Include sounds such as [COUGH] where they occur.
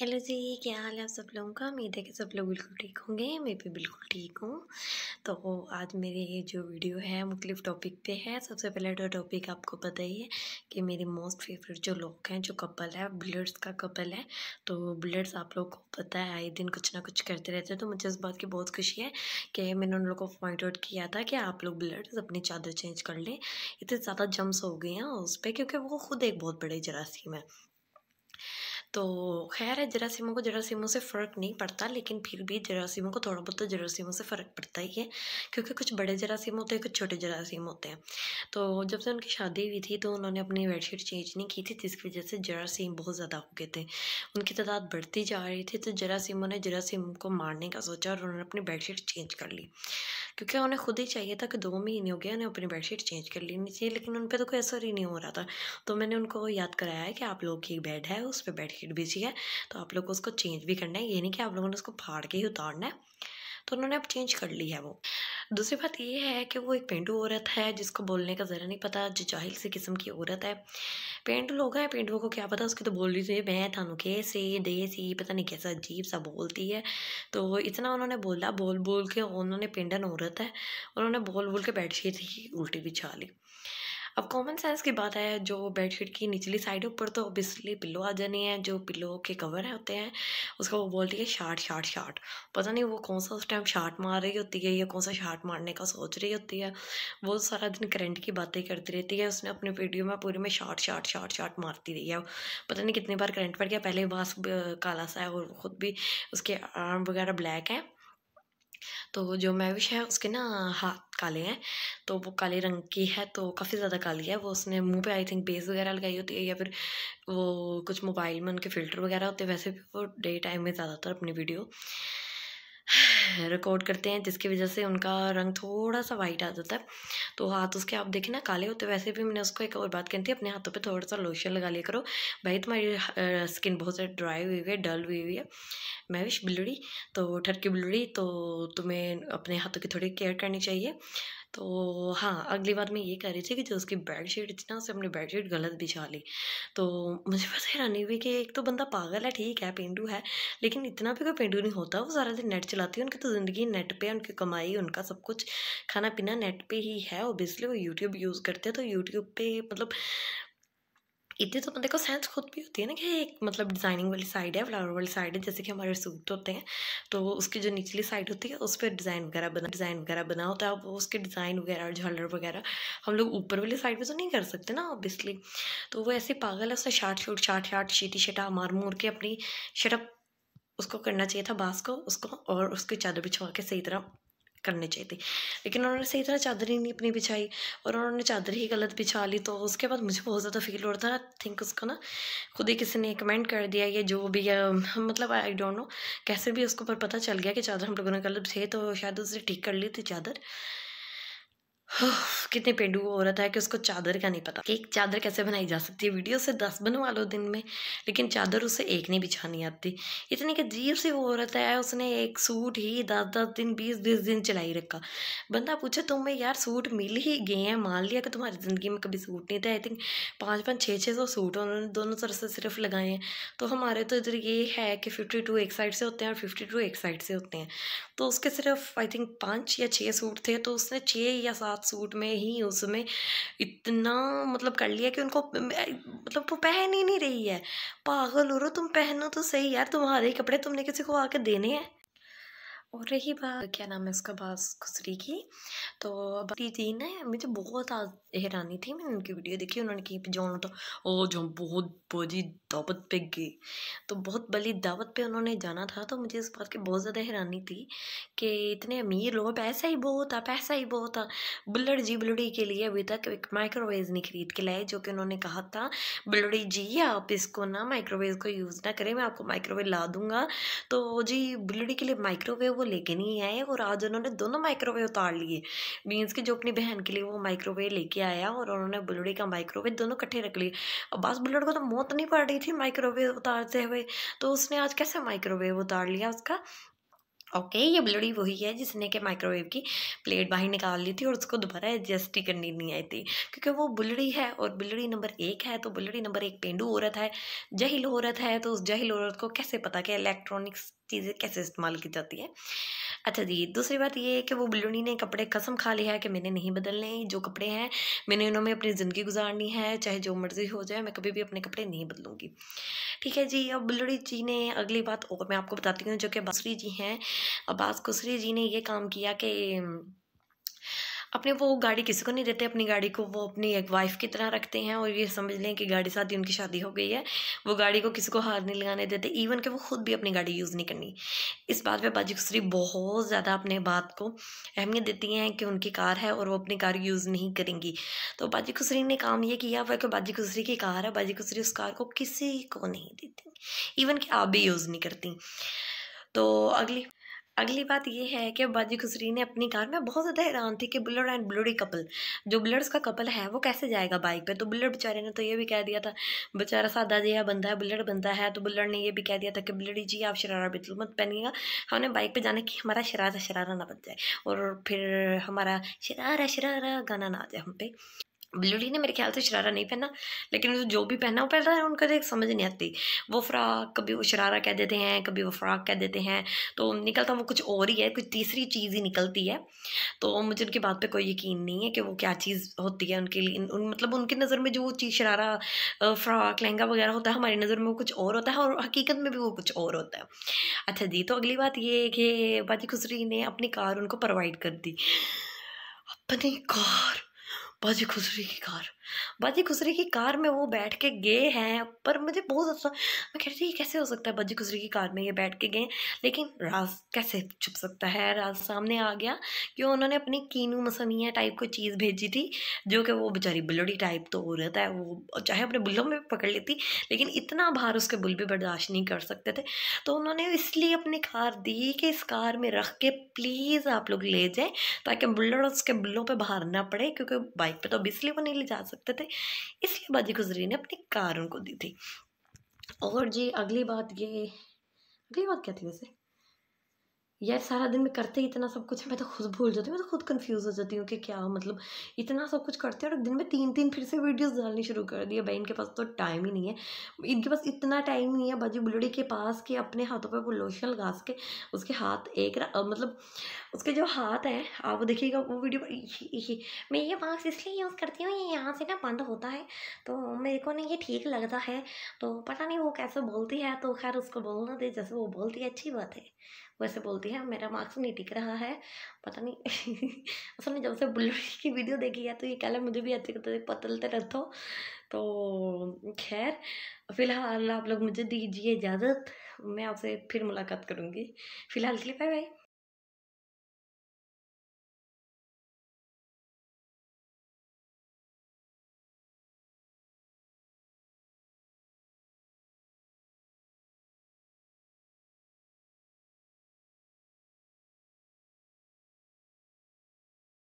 Hello जी क्या हाल है आप सब लोगों का उम्मीद है कि सब लोग बिल्कुल ठीक होंगे मैं भी बिल्कुल ठीक हूँ तो आज मेरे ये जो वीडियो है मुख्तलिफ टॉपिक पे है सबसे पहले तो टॉपिक आपको पता ही है कि मेरे मोस्ट फेवरेट जो लोग हैं जो कपल है ब्लड्स का कपल है तो ब्लड्स आप लोग को पता है आए दिन कुछ ना कुछ करते रहते हैं तो मुझे इस बात की बहुत खुशी है कि मैंने उन लोगों को पॉइंट आउट किया था कि आप लोग ब्लड्स अपनी चादर चेंज कर लें इतने ज़्यादा जम्स हो गए हैं उस पर क्योंकि वो खुद एक बहुत बड़े जरासीम है तो खैर है जरासीमों को जरासीमों से फ़र्क नहीं पड़ता लेकिन फिर भी जरासीमों को थोड़ा बहुत तो जरासीमों से फ़र्क पड़ता ही है क्योंकि कुछ बड़े जरासीम होते हैं कुछ छोटे जरासीम होते हैं तो जब से उनकी शादी हुई थी तो उन्होंने अपनी बेडशीट चेंज नहीं की थी जिसकी वजह से जरासीम बहुत ज़्यादा हो गए थे उनकी तादाद बढ़ती जा रही थी तो जरासीमों ने जरासीम को मारने का सोचा और उन्होंने अपनी बेडशीट चेंज कर ली क्योंकि उन्हें खुद ही चाहिए था कि दो महीने हो गए उन्हें अपनी बेडशीट चेंज कर लेनी चाहिए लेकिन उन पर तो कोई असर ही नहीं हो रहा था तो मैंने उनको याद कराया कि आप लोग की बेड है उस पर बेडशीट मार्केट बेची है तो आप लोग को उसको चेंज भी करना है ये नहीं कि आप लोगों ने उसको फाड़ के ही उतारना है तो उन्होंने अब चेंज कर ली है वो दूसरी बात ये है कि वो एक पेंडू औरत है जिसको बोलने का ज़रा नहीं पता जो जाहिल से किस्म की औरत है पेंडू लोग हैं पेंडुओं को क्या पता उसकी तो बोल रही थी मैं थानू कैसे सी पता नहीं कैसा अजीब सा बोलती है तो इतना उन्होंने बोला बोल बोल के उन्होंने पेंडन औरत है उन्होंने बोल बोल के बेडशीट ही उल्टी बिछा ली अब कॉमन सेंस की बात है जो बेडशीट की निचली साइड है ऊपर तो ऑब्वियसली पिल्लो आ जानी है जो पिल्लो के कवर है होते हैं उसका वो बोलती है शार्ट शार्ट शार्ट पता नहीं वो कौन सा उस टाइम शार्ट मार रही होती है या कौन सा शार्ट मारने का सोच रही होती है वो सारा दिन करंट की बातें करती रहती है उसने अपने वीडियो में पूरी में शार्ट शार्ट शार्ट शार्ट मारती रही है पता नहीं कितनी बार करंट पड़ गया पहले बास काला सा है और खुद भी उसके आर्म वगैरह ब्लैक हैं तो जो मैविश है उसके ना हाथ काले हैं तो वो काले रंग की है तो काफ़ी ज़्यादा काली है वो उसने मुंह पे आई थिंक बेस वगैरह लगाई होती है या फिर वो कुछ मोबाइल में उनके फ़िल्टर वगैरह होते हैं वैसे भी वो डे टाइम में ज़्यादातर अपनी वीडियो रिकॉर्ड [SIGHS] करते हैं जिसकी वजह से उनका रंग थोड़ा सा वाइट आ जाता है तो हाथ उसके आप देखें ना काले होते वैसे भी मैंने उसको एक और बात कहती थी अपने हाथों पे थोड़ा सा लोशन लगा लिया करो भाई तुम्हारी स्किन बहुत ज़्यादा ड्राई हुई हुई है डल हुई हुई है मैविश बिल्लुड़ी तो ठरकी बिल्लुड़ी तो तुम्हें अपने हाथों की थोड़ी केयर करनी चाहिए तो हाँ अगली बार मैं ये कह रही थी कि जो उसकी बेड शीट थी ना उसे अपनी बेड शीट गलत बिछा ली तो मुझे बस हैरानी हुई कि एक तो बंदा पागल है ठीक है पेंडू है लेकिन इतना भी कोई पेंडू नहीं होता वो सारा दिन नेट चलाती है उनकी तो ज़िंदगी नेट पर उनकी कमाई उनका सब कुछ खाना पीना नेट पर ही है ओबियसली वो यूट्यूब यूज़ करते हैं तो यूट्यूब पर मतलब इतनी तो मतलब को सेंस खुद भी होती है ना कि एक मतलब डिज़ाइनिंग वाली साइड है फ्लावर वाली साइड है जैसे कि हमारे सूट होते हैं तो उसकी जो निचली साइड होती है उस पर डिज़ाइन वगैरह बना डिज़ाइन वगैरह बना होता है वो उसके डिज़ाइन वगैरह झालर वगैरह हम लोग ऊपर वाली साइड पर तो नहीं कर सकते ना ऑब्वियसली तो वो ऐसे पागल है उसका शार्ट शूट शार्ट शार्ट शीटी शटा मार मूर के अपनी शटअप उसको करना चाहिए था बाँस को उसको और उसकी चादर बिछवा के सही तरह करने चाहिए थे लेकिन उन्होंने सही तरह चादर ही नहीं अपनी बिछाई और उन्होंने चादर ही गलत बिछा ली तो उसके बाद मुझे बहुत ज़्यादा फील हो रहा था आई थिंक उसको ना खुद ही किसी ने कमेंट कर दिया या जो भी है मतलब आई डोंट नो कैसे भी उसको पर पता चल गया कि चादर हम लोगों ने गलत थे तो शायद उसने ठीक कर ली थी चादर [SIGHS] कितने पेंडू हो रहा था कि उसको चादर का नहीं पता कि एक चादर कैसे बनाई जा सकती है वीडियो से दस बनवा लो दिन में लेकिन चादर उसे एक नहीं बिछानी आती इतनी कि अजीब सी हो रहा था उसने एक सूट ही दस दस दिन बीस बीस दिन चलाई रखा बंदा पूछा तुम्हें यार सूट मिल ही गए हैं मान लिया कि तुम्हारी ज़िंदगी में कभी सूट नहीं था आई थिंक पाँच पाँच छः छः सौ सूट उन्होंने दोनों तरफ से सिर्फ लगाए हैं तो हमारे तो इधर ये है कि फिफ्टी टू एक साइड से होते हैं और फिफ्टी टू एक साइड से होते हैं तो उसके सिर्फ आई थिंक पाँच या छः सूट थे तो उसने छः या सात साथ सूट में ही उसमें इतना मतलब कर लिया कि उनको मतलब वो पहन ही नहीं रही है पागल हो रो तुम पहनो तो सही यार तुम्हारे कपड़े तुमने किसी को आके देने हैं और रही बात क्या नाम है उसका बास खुसरी की तो दीन है मुझे तो बहुत हैरानी थी मैंने उनकी वीडियो देखी उन्होंने की जोन तो ओ जो बहुत बड़ी दावत पे गई तो बहुत बड़ी दावत पे उन्होंने जाना था तो मुझे इस बात की बहुत ज़्यादा हैरानी थी कि इतने अमीर लोग पैसा ही बहुत था पैसा ही बहुत था बुल्लड़ जी बुल्लड़ी के लिए अभी तक एक माइक्रोवेव नहीं खरीद के लाए जो कि उन्होंने कहा था बुल्लड़ी जी आप इसको ना माइक्रोवेव को यूज़ ना करें मैं आपको माइक्रोवेव ला दूंगा तो जी बुल्लड़ी के लिए माइक्रोवेव वो लेके नहीं आए और आज उन्होंने दोनों माइक्रोवेव उतार लिए मीन्स कि जो अपनी बहन के लिए वो माइक्रोवेव लेके आया और उन्होंने बुलड़ी का माइक्रोवेव दोनों इकट्ठे रख लिए अब बस बुलड़ को तो मौत नहीं पड़ रही थी माइक्रोवेव उतारते हुए तो उसने आज कैसे माइक्रोवेव उतार लिया उसका ओके okay, ये ब्लडी वही है जिसने के माइक्रोवेव की प्लेट बाहर निकाल ली थी और उसको दोबारा एडजस्ट ही करनी नहीं आई थी क्योंकि वो बुलड़ी है और बुलड़ी नंबर एक है तो बुलड़ी नंबर एक पेंडू औरत है जहिल औरत है तो उस जहिल औरत को कैसे पता कि इलेक्ट्रॉनिक्स चीज़ें कैसे इस्तेमाल की जाती है अच्छा जी दूसरी बात ये है कि वो बिल्लूनी ने कपड़े कसम खा लिया है कि मैंने नहीं बदलने जो कपड़े हैं मैंने उन्होंने अपनी ज़िंदगी गुजारनी है चाहे जो मर्ज़ी हो जाए मैं कभी भी अपने कपड़े नहीं बदलूँगी ठीक है जी अब बिल्लूड़ी जी ने अगली बात और मैं आपको बताती हूँ जो कि बासरी जी हैं अब्बास कुसरी जी ने ये काम किया कि अपने वो गाड़ी किसी को नहीं देते अपनी गाड़ी को वो अपनी एक वाइफ की तरह रखते हैं और ये समझ लें कि गाड़ी साथ ही उनकी शादी हो गई है वो गाड़ी को किसी को हार नहीं लगाने देते इवन कि वो खुद भी अपनी गाड़ी यूज़ नहीं करनी इस बात पर बाजी खुसरी बहुत ज़्यादा अपने बात को अहमियत देती हैं कि उनकी कार है और वो अपनी कार यूज़ नहीं करेंगी तो बाजी खुसरी ने काम ये किया वह कि बाजी खुसरी की कार है बाजी खुसरी उस कार को किसी को नहीं देती इवन कि आप भी यूज़ नहीं करती तो अगली अगली बात यह है कि बाजी खुसरी ने अपनी कार में बहुत ज़्यादा हैरान थी कि बुलट एंड बुलडी कपल जो बुलेट्स का कपल है वो कैसे जाएगा बाइक पे तो बुलट बेचारे ने तो ये भी कह दिया था बेचारा सादा जिया बंदा है बुलट बनता है तो बुलट ने ये भी कह दिया था कि बुलडी जी आप शरारा बिल्कुल मत पहनिएगा हमने बाइक पर जाने की हमारा शरारा शरारा ना बन जाए और फिर हमारा शरारा शरारा गाना ना आ जाए हम पे बिल्लूरी ने मेरे ख्याल से शरारा नहीं पहना लेकिन जो भी पहना वो पहना है उनको तो एक समझ नहीं आती वो फ़्रॉक कभी वो शरारा कह देते हैं कभी वो फ़्रॉक कह देते हैं तो निकलता वो कुछ और ही है कुछ तीसरी चीज़ ही निकलती है तो मुझे उनकी बात पे कोई यकीन नहीं है कि वो क्या चीज़ होती है उनके लिए उन, मतलब उनकी नज़र में जो चीज़ शरारा फ़्रॉक लहंगा वगैरह होता है हमारी नज़र में वो कुछ और होता है और हकीकत में भी वो कुछ और होता है अच्छा जी तो अगली बात ये है कि बाजी खुसरी ने अपनी कार उनको प्रोवाइड कर दी अपनी कार Body Cosmetic Car. बाजी खुसरे की कार में वो बैठ के गए हैं पर मुझे बहुत अच्छा मैं कह रही थी कैसे हो सकता है बाजी खुसरे की कार में ये बैठ के गए लेकिन राज कैसे छुप सकता है राज सामने आ गया क्यों उन्होंने अपनी कीनू मसमिया टाइप कोई चीज़ भेजी थी जो कि वो बेचारी बुलड़ी टाइप तो हो रहा है वो चाहे अपने बुल्लों में पकड़ लेती लेकिन इतना भार उसके बुल भी बर्दाश्त नहीं कर सकते थे तो उन्होंने इसलिए अपनी कार दी कि इस कार में रख के प्लीज़ आप लोग ले जाएँ ताकि बुल्लड़ उसके बुल्लों पर बाहर ना पड़े क्योंकि बाइक पर तो अब इसलिए वो नहीं ले जा सकते सकते थे इसलिए बाजी गुजरी ने अपने कार उनको दी थी और जी अगली बात ये अगली बात क्या थी वैसे यार सारा दिन में करते ही इतना सब कुछ मैं तो खुद भूल जाती हूँ मैं तो खुद कंफ्यूज हो जाती हूँ कि क्या मतलब इतना सब कुछ करते हैं और दिन में तीन तीन फिर से वीडियोस डालनी शुरू कर दिया भाई इनके पास तो टाइम ही नहीं है इनके पास इतना टाइम नहीं है बाजू बुलड़ी के पास कि अपने हाथों पर वो लोशन लगा सके उसके हाथ एक र, मतलब उसके जो हाथ है आप देखिएगा वो वीडियो मैं ये मास्क इसलिए यूज़ करती हूँ ये यहाँ से ना बंद होता है तो मेरे को ना ये ठीक लगता है तो पता नहीं वो कैसे बोलती है तो खैर उसको बोलना दे जैसे वो बोलती है अच्छी बात है वैसे बोलती है मेरा मार्क्स नहीं दिख रहा है पता नहीं [LAUGHS] असल में जब से बुल्लू की वीडियो देखी है तो ये कहला मुझे भी अच्छे करते पतलते रहते हो तो खैर फ़िलहाल आप लोग मुझे दीजिए इजाज़त मैं आपसे फिर मुलाकात करूँगी फ़िलहाल के लिए बाय बाय